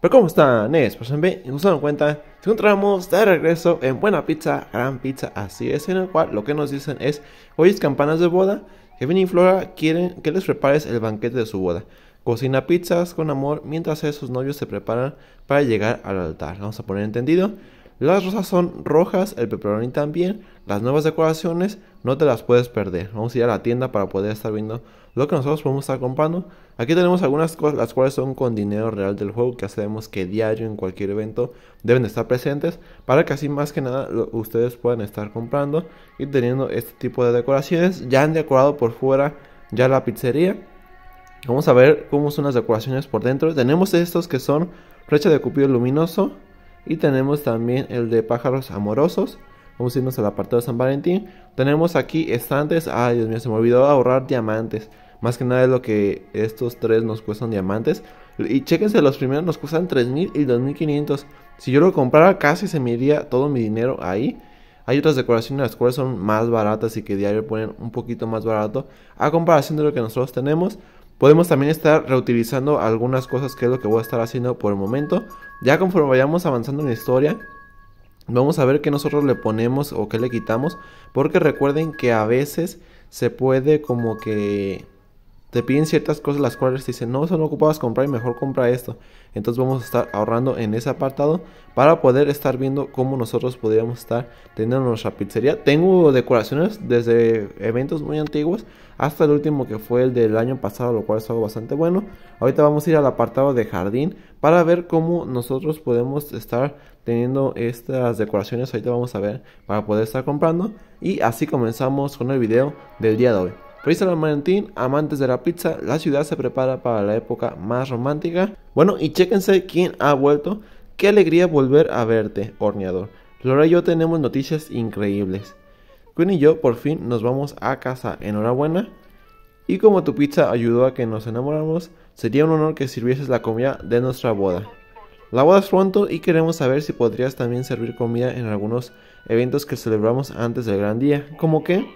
Pero ¿cómo están? Es pues ejemplo, y nos dan cuenta, nos encontramos de regreso en Buena Pizza, Gran Pizza, así es, en el cual lo que nos dicen es, es campanas de boda, Kevin y Flora quieren que les prepares el banquete de su boda. Cocina pizzas con amor mientras esos novios se preparan para llegar al altar. Vamos a poner entendido. Las rosas son rojas, el pepperoni también. Las nuevas decoraciones no te las puedes perder. Vamos a ir a la tienda para poder estar viendo lo que nosotros podemos estar comprando. Aquí tenemos algunas cosas las cuales son con dinero real del juego que hacemos que diario en cualquier evento deben estar presentes para que así más que nada ustedes puedan estar comprando y teniendo este tipo de decoraciones. Ya han decorado por fuera ya la pizzería. Vamos a ver cómo son las decoraciones por dentro. Tenemos estos que son flecha de cupido luminoso y tenemos también el de pájaros amorosos. Vamos a irnos al apartado de San Valentín. Tenemos aquí estantes. Ay, Dios mío, se me olvidó ahorrar diamantes. Más que nada es lo que estos tres nos cuestan diamantes. Y chéquense, los primeros nos cuestan 3.000 y 2.500. Si yo lo comprara casi se me iría todo mi dinero ahí. Hay otras decoraciones las cuales son más baratas y que diario ponen un poquito más barato a comparación de lo que nosotros tenemos. Podemos también estar reutilizando algunas cosas que es lo que voy a estar haciendo por el momento. Ya conforme vayamos avanzando en la historia, vamos a ver qué nosotros le ponemos o qué le quitamos. Porque recuerden que a veces se puede como que te piden ciertas cosas las cuales dicen, no, eso no comprar y mejor compra esto. Entonces vamos a estar ahorrando en ese apartado para poder estar viendo cómo nosotros podríamos estar teniendo nuestra pizzería. Tengo decoraciones desde eventos muy antiguos hasta el último que fue el del año pasado, lo cual es algo bastante bueno. Ahorita vamos a ir al apartado de jardín para ver cómo nosotros podemos estar teniendo estas decoraciones. Ahorita vamos a ver para poder estar comprando. Y así comenzamos con el video del día de hoy. Risa amantes de la pizza, la ciudad se prepara para la época más romántica. Bueno, y chéquense quién ha vuelto. Qué alegría volver a verte, horneador. Laura y yo tenemos noticias increíbles. Quinn y yo por fin nos vamos a casa. Enhorabuena. Y como tu pizza ayudó a que nos enamoramos, sería un honor que sirvieses la comida de nuestra boda. La boda es pronto y queremos saber si podrías también servir comida en algunos eventos que celebramos antes del gran día. ¿Cómo que?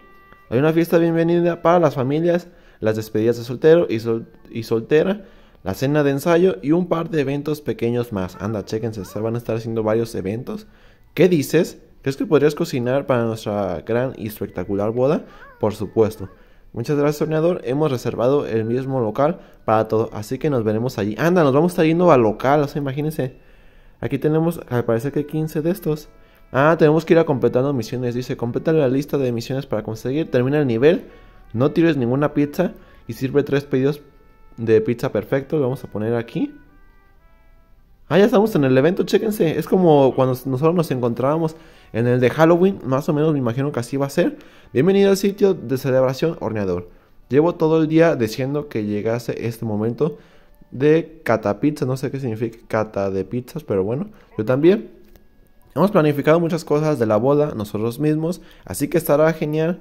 Hay una fiesta bienvenida para las familias, las despedidas de soltero y, soltera, la cena de ensayo y un par de eventos pequeños más. Anda, chéquense, se van a estar haciendo varios eventos. ¿Qué dices? ¿Crees que podrías cocinar para nuestra gran y espectacular boda? Por supuesto. Muchas gracias, soñador. Hemos reservado el mismo local para todo, así que nos veremos allí. Anda, nos vamos a estar yendo al local, o sea, imagínense. Aquí tenemos, al parecer que 15 de estos. Ah, tenemos que ir a completando misiones. Dice, completa la lista de misiones para conseguir. Termina el nivel. No tires ninguna pizza. Y sirve tres pedidos de pizza perfecto. Lo vamos a poner aquí. Ah, ya estamos en el evento, chéquense. Es como cuando nosotros nos encontrábamos en el de Halloween. Más o menos me imagino que así va a ser. Bienvenido al sitio de celebración horneador. Llevo todo el día diciendo que llegase este momento de cata pizza. No sé qué significa cata de pizzas, pero bueno. Yo también. Hemos planificado muchas cosas de la boda nosotros mismos, así que estará genial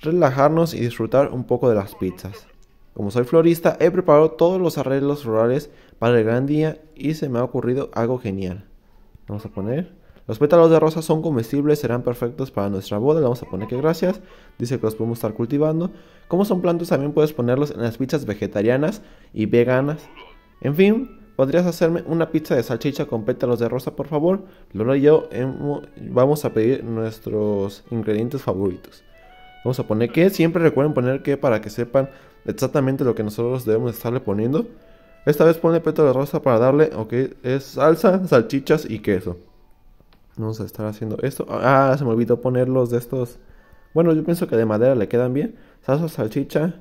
relajarnos y disfrutar un poco de las pizzas. Como soy florista, he preparado todos los arreglos florales para el gran día y se me ha ocurrido algo genial. Vamos a poner. Los pétalos de rosa son comestibles, serán perfectos para nuestra boda. Le vamos a poner que gracias. Dice que los podemos estar cultivando. Como son plantas, también puedes ponerlos en las pizzas vegetarianas y veganas. En fin, ¿Podrías hacerme una pizza de salchicha con pétalos de rosa, por favor? Lola y yo vamos a pedir nuestros ingredientes favoritos. Vamos a poner que, siempre recuerden poner que para que sepan exactamente lo que nosotros debemos estarle poniendo. Esta vez pone pétalos de rosa para darle, ok, es salsa, salchichas y queso. Vamos a estar haciendo esto. Ah, se me olvidó poner los de estos. Bueno, yo pienso que de madera le quedan bien. Salsa, salchicha,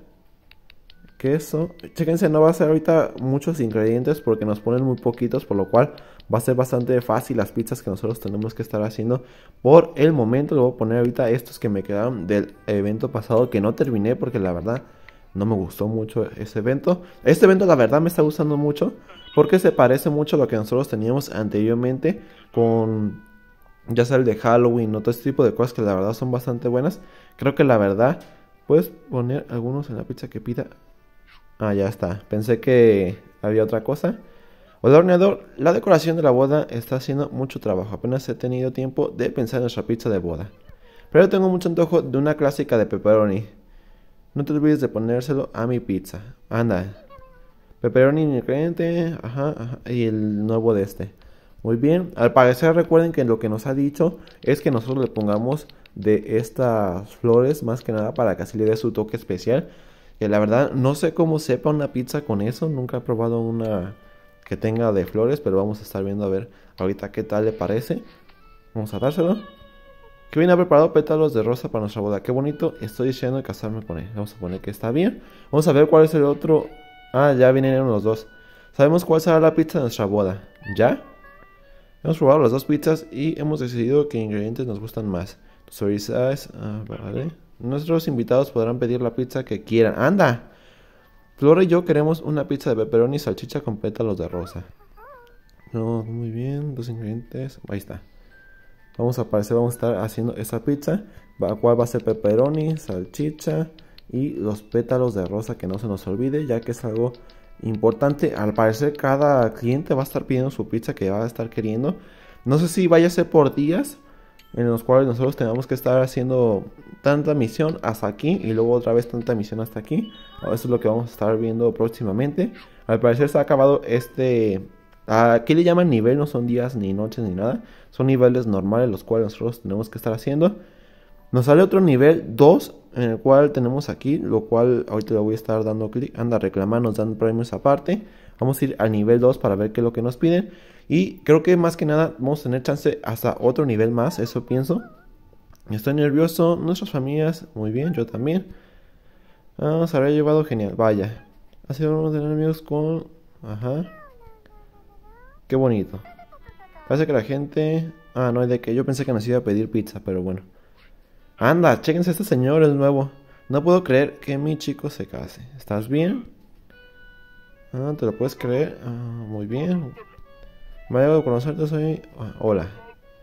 queso. Chéquense, no va a ser ahorita muchos ingredientes porque nos ponen muy poquitos, por lo cual va a ser bastante fácil las pizzas que nosotros tenemos que estar haciendo. Por el momento le voy a poner ahorita estos que me quedaron del evento pasado que no terminé porque la verdad no me gustó mucho ese evento. Este evento la verdad me está gustando mucho porque se parece mucho a lo que nosotros teníamos anteriormente con ya sea el de Halloween, todo este tipo de cosas que la verdad son bastante buenas. Creo que la verdad puedes poner algunos en la pizza que pida. Ah, ya está. Pensé que había otra cosa. Hola, La decoración de la boda está haciendo mucho trabajo. Apenas he tenido tiempo de pensar en nuestra pizza de boda. Pero tengo mucho antojo de una clásica de pepperoni. No te olvides de ponérselo a mi pizza. Anda. Pepperoni ingrediente. Ajá, ajá. Y el nuevo de este. Muy bien. Al parecer recuerden que lo que nos ha dicho es que nosotros le pongamos de estas flores más que nada para que así le dé su toque especial. Que la verdad, no sé cómo sepa una pizza con eso. Nunca he probado una que tenga de flores, pero vamos a estar viendo a ver ahorita qué tal le parece. Vamos a dárselo. Que bien ha preparado pétalos de rosa para nuestra boda. Qué bonito. Estoy deseando casarme con él. Vamos a poner que está bien. Vamos a ver cuál es el otro. Ah, ya vinieron los dos. Sabemos cuál será la pizza de nuestra boda. ¿Ya? Hemos probado las dos pizzas y hemos decidido qué ingredientes nos gustan más. Sorry, pues size. Ah, vale. Nuestros invitados podrán pedir la pizza que quieran. ¡Anda! Flora y yo queremos una pizza de pepperoni y salchicha con pétalos de rosa. No, muy bien, dos ingredientes. Ahí está. Vamos a aparecer, vamos a estar haciendo esa pizza. La cual va a ser pepperoni, salchicha y los pétalos de rosa que no se nos olvide, ya que es algo importante. Al parecer, cada cliente va a estar pidiendo su pizza que va a estar queriendo. No sé si vaya a ser por días en los cuales nosotros tenemos que estar haciendo tanta misión hasta aquí y luego otra vez tanta misión hasta aquí. Eso es lo que vamos a estar viendo próximamente. Al parecer se ha acabado este... Aquí le llaman nivel, no son días ni noches ni nada. Son niveles normales los cuales nosotros tenemos que estar haciendo. Nos sale otro nivel 2 en el cual tenemos aquí, lo cual ahorita le voy a estar dando clic. Anda, nos dan premios aparte. Vamos a ir al nivel 2 para ver qué es lo que nos piden. Y creo que más que nada vamos a tener chance hasta otro nivel más, eso pienso. Estoy nervioso, nuestras familias, muy bien, yo también. Ah, nos habría llevado genial, vaya. Ha sido a de amigos con... Ajá. Qué bonito. Parece que la gente... Ah, no, hay de que yo pensé que nos iba a pedir pizza, pero bueno. Anda, chequense a este señor, El nuevo. No puedo creer que mi chico se case. ¿Estás bien? Ah, ¿te lo puedes creer? Ah, muy bien. Me alegro conocerte, soy... Ah, hola.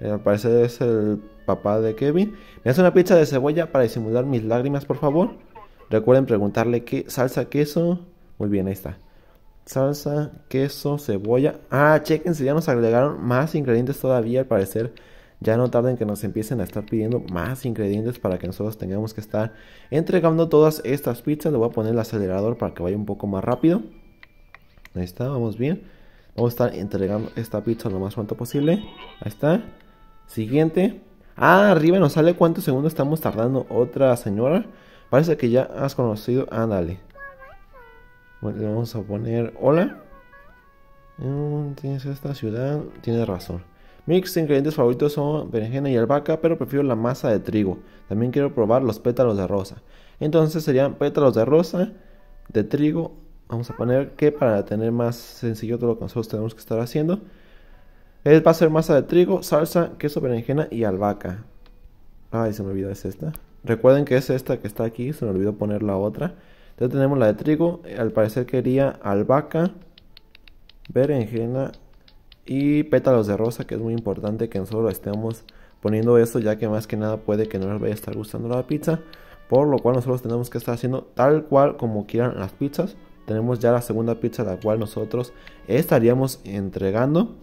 Eh, al parecer es el papá de Kevin. ¿Me hace una pizza de cebolla para disimular mis lágrimas, por favor? Recuerden preguntarle qué salsa, queso... Muy bien, ahí está. Salsa, queso, cebolla... Ah, si ya nos agregaron más ingredientes todavía, al parecer. Ya no tarden que nos empiecen a estar pidiendo más ingredientes para que nosotros tengamos que estar entregando todas estas pizzas. Le voy a poner el acelerador para que vaya un poco más rápido. Ahí está, vamos bien. Vamos a estar entregando esta pizza lo más pronto posible. Ahí está. Siguiente. Ah, arriba nos sale cuántos segundos estamos tardando. Otra señora. Parece que ya has conocido. Ándale. Bueno, le vamos a poner hola. Mm, tienes esta ciudad. Tienes razón. Mis ingredientes favoritos son berenjena y albahaca, pero prefiero la masa de trigo. También quiero probar los pétalos de rosa. Entonces serían pétalos de rosa, de trigo vamos a poner que para tener más sencillo todo lo que nosotros tenemos que estar haciendo va a ser masa de trigo, salsa, queso, berenjena y albahaca. Ay, se me olvidó, es esta. Recuerden que es esta que está aquí, se me olvidó poner la otra. Entonces tenemos la de trigo, al parecer quería albahaca, berenjena y pétalos de rosa, que es muy importante que nosotros estemos poniendo eso, ya que más que nada puede que no les vaya a estar gustando la pizza. Por lo cual nosotros tenemos que estar haciendo tal cual como quieran las pizzas tenemos ya la segunda pizza la cual nosotros estaríamos entregando.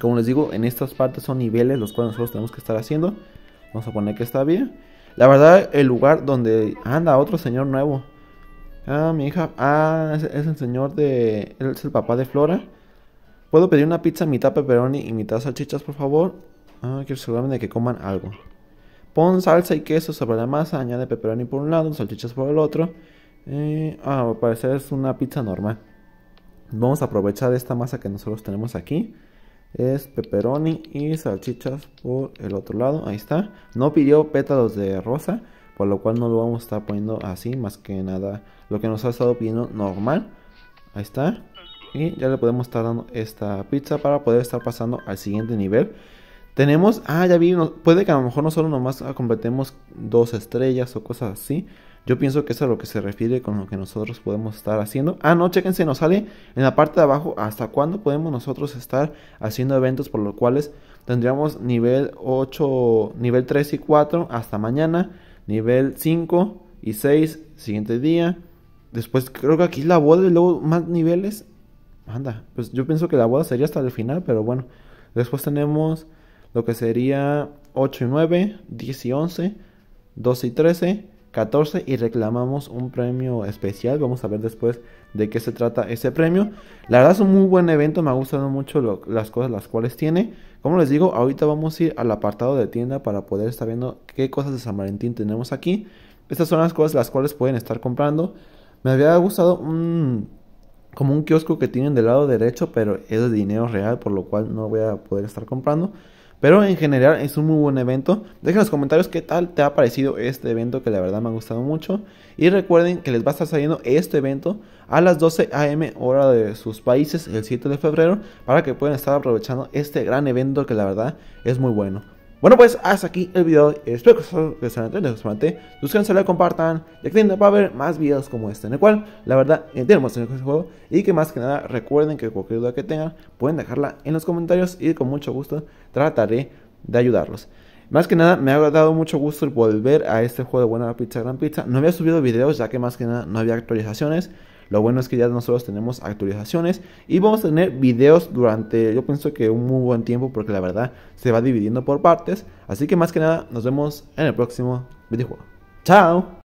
Como les digo, en estas partes son niveles los cuales nosotros tenemos que estar haciendo. Vamos a poner que está bien. La verdad, el lugar donde anda otro señor nuevo. Ah, mi hija. Ah, es, el señor de... Es el papá de Flora. ¿Puedo pedir una pizza mitad pepperoni y mitad salchichas, por favor? Ah, quiero asegurarme de que coman algo. Pon salsa y queso sobre la masa, añade pepperoni por un lado, salchichas por el otro. Eh, ah, me parecer es una pizza normal. Vamos a aprovechar esta masa que nosotros tenemos aquí. Es pepperoni y salchichas por el otro lado. Ahí está. No pidió pétalos de rosa, por lo cual no lo vamos a estar poniendo así, más que nada lo que nos ha estado pidiendo normal. Ahí está. Y ya le podemos estar dando esta pizza para poder estar pasando al siguiente nivel. Tenemos, ah, ya vi, puede que a lo mejor nosotros nomás completemos dos estrellas o cosas así. Yo pienso que eso es a lo que se refiere con lo que nosotros podemos estar haciendo. Ah, no, chéquense, nos sale en la parte de abajo hasta cuándo podemos nosotros estar haciendo eventos por los cuales tendríamos nivel 8, nivel 3 y 4 hasta mañana, nivel 5 y 6 siguiente día. Después creo que aquí es la boda y luego más niveles. Anda, pues yo pienso que la boda sería hasta el final, pero bueno. Después tenemos lo que sería 8 y 9, 10 y 11, 12 y 13. 14 y reclamamos un premio especial. Vamos a ver después de qué se trata ese premio. La verdad es un muy buen evento, me ha gustado mucho las cosas las cuales tiene. Como les digo, ahorita vamos a ir al apartado de tienda para poder estar viendo qué cosas de San Valentín tenemos aquí. Estas son las cosas las cuales pueden estar comprando. Me había gustado un... como un kiosco que tienen del lado derecho, pero es de dinero real, por lo cual no voy a poder estar comprando. Pero en general es un muy buen evento. Dejen en los comentarios qué tal te ha parecido este evento que la verdad me ha gustado mucho. Y recuerden que les va a estar saliendo este evento a las 12 am hora de sus países el 7 de febrero para que puedan estar aprovechando este gran evento que la verdad es muy bueno. Bueno, pues hasta aquí el video. Espero que, sean que estén bastante. Suscríbanse, lo compartan. Y activen para ver más videos como este, en el cual, la verdad, entendemos en este juego. Y que más que nada, recuerden que cualquier duda que tengan, pueden dejarla en los comentarios. Y con mucho gusto trataré de ayudarlos. Más que nada, me ha dado mucho gusto el volver a este juego de Buena Pizza Gran Pizza. No había subido videos, ya que más que nada no había actualizaciones. Lo bueno es que ya nosotros tenemos actualizaciones y vamos a tener videos durante, yo pienso que un muy buen tiempo porque la verdad se va dividiendo por partes. Así que más que nada, nos vemos en el próximo videojuego. ¡Chao!